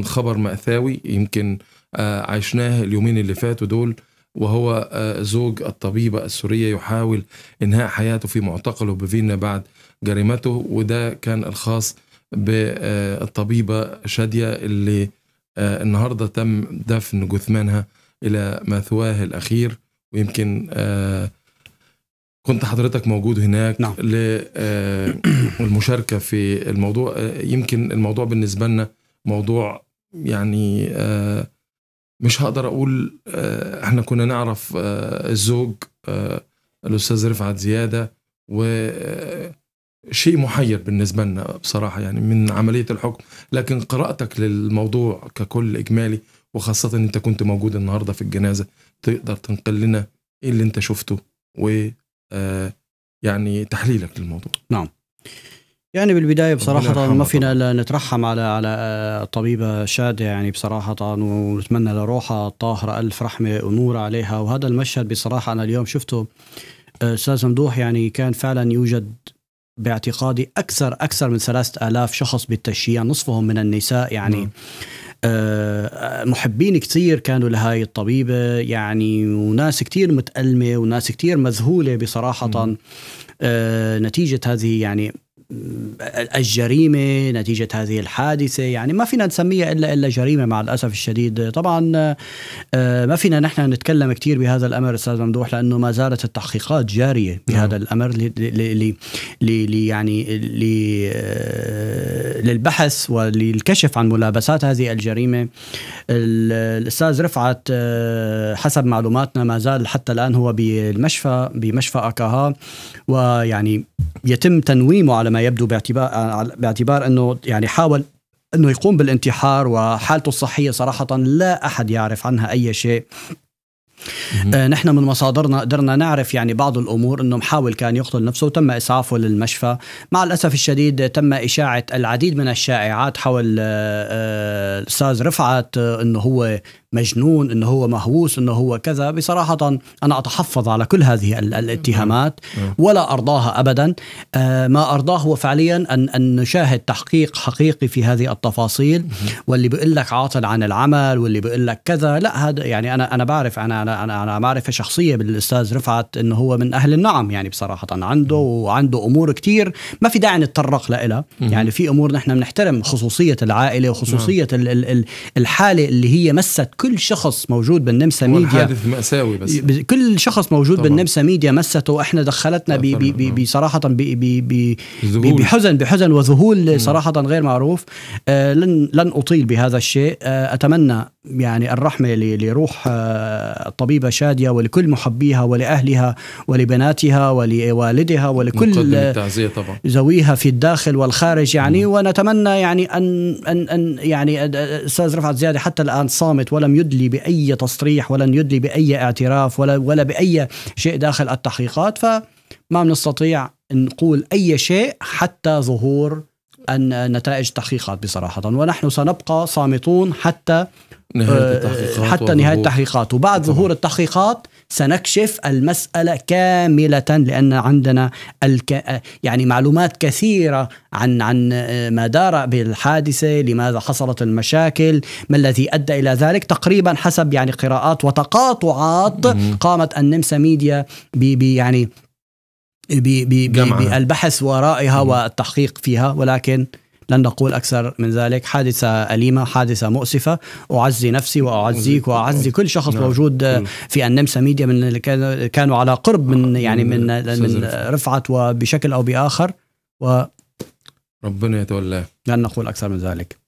خبر مأساوي يمكن آه، عشناه اليومين اللي فاتوا دول وهو آه، زوج الطبيبة السورية يحاول إنهاء حياته في معتقله بفينا بعد جريمته وده كان الخاص بالطبيبة آه، شادية اللي النهاردة تم دفن جثمانها إلى مثواه الأخير ويمكن كنت حضرتك موجود هناك نعم. للمشاركة في الموضوع يمكن الموضوع بالنسبة لنا موضوع يعني آه، مش هقدر اقول آه، احنا كنا نعرف آه، الزوج الاستاذ رفعت زياده وشيء محير بالنسبه لنا بصراحه يعني من عمليه الحكم لكن قراءتك للموضوع ككل اجمالي وخاصه ان انت كنت موجود النهارده في الجنازه تقدر تنقل لنا ايه اللي انت شفته و يعني تحليلك للموضوع نعم يعني بالبدايه بصراحه ما فينا الا نترحم على على الطبيبه شاده يعني بصراحه ونتمنى لروحها الطاهره الف رحمه ونور عليها وهذا المشهد بصراحه انا اليوم شفته استاذ ممدوح يعني كان فعلا يوجد باعتقادي اكثر اكثر من 3000 شخص بالتشييع نصفهم من النساء يعني م. نعم. آه، محبين كثير كانوا لهاي الطبيبة يعني وناس كثير متألمة وناس كثير مذهولة بصراحة م. نعم. آه، نتيجة هذه يعني الجريمه نتيجه هذه الحادثه يعني ما فينا نسميها الا الا جريمه مع الاسف الشديد طبعا آه، ما فينا نحن نتكلم كثير بهذا الامر استاذ ممدوح لانه ما زالت التحقيقات جاريه نعم. بهذا الامر لي لي يعني لي آه، للبحث وللكشف عن ملابسات هذه الجريمه الاستاذ رفعت آه، حسب معلوماتنا ما زال حتى الان هو بالمشفى بمشفى اكاها ويعني يتم تنويمه على ما يبدو باعتبار باعتبار انه يعني حاول انه يقوم بالانتحار وحالته الصحيه صراحه لا احد يعرف عنها اي شيء آه نحن من مصادرنا قدرنا نعرف يعني بعض الامور انه محاول كان يقتل نفسه وتم اسعافه للمشفى، مع الاسف الشديد تم اشاعه العديد من الشائعات حول آه، آه، الاستاذ آه رفعت آه انه هو مجنون انه هو مهووس انه هو كذا بصراحه انا اتحفظ على كل هذه الاتهامات نعم. نعم. ولا ارضاها ابدا آه، ما ارضاه هو فعليا ان ان نشاهد تحقيق حقيقي في هذه التفاصيل واللي بيقول لك عاطل عن العمل واللي بيقول لك كذا لا هذا يعني انا انا بعرف انا انا انا, معرفه شخصيه بالاستاذ رفعت انه هو من اهل النعم يعني بصراحه عنده وعنده امور كثير ما في داعي نتطرق لها يعني في امور نحن بنحترم خصوصيه العائله وخصوصيه نعم. الحاله اللي هي مست كل شخص موجود بالنمسا ميديا حادث مأساوي بس كل شخص موجود طبعا. بالنمسا ميديا مسته احنا دخلتنا بي بي بي بي بصراحة بي بي بي بحزن بحزن وذهول صراحة غير معروف آه لن لن أطيل بهذا الشيء آه أتمنى يعني الرحمه لروح الطبيبه آه، شاديه ولكل محبيها ولاهلها ولبناتها ولوالدها ولكل طبعا. زويها في الداخل والخارج يعني مم. ونتمنى يعني ان ان ان يعني آه، آه، استاذ رفعت زياده حتى الان صامت ولم يدلي باي تصريح ولن يدلي باي اعتراف ولا ولا باي شيء داخل التحقيقات فما بنستطيع نقول اي شيء حتى ظهور النتائج التحقيقات بصراحة ونحن سنبقى صامتون حتى نهاية آه، التحقيقات حتى نهاية التحقيقات وبعد ظهور التحقيقات سنكشف المسألة كاملة لأن عندنا الك... يعني معلومات كثيرة عن عن آه، ما دار بالحادثة لماذا حصلت المشاكل ما الذي أدى إلى ذلك تقريبا حسب يعني قراءات وتقاطعات قامت النمسا ميديا ب... ب... يعني بالبحث ورائها والتحقيق فيها ولكن لن نقول أكثر من ذلك حادثة أليمة حادثة مؤسفة أعزي نفسي وأعزيك وأعزي كل شخص نعم. موجود في النمسا ميديا من اللي كانوا على قرب من يعني من من رفعت وبشكل أو بآخر و ربنا يتولاه لن نقول أكثر من ذلك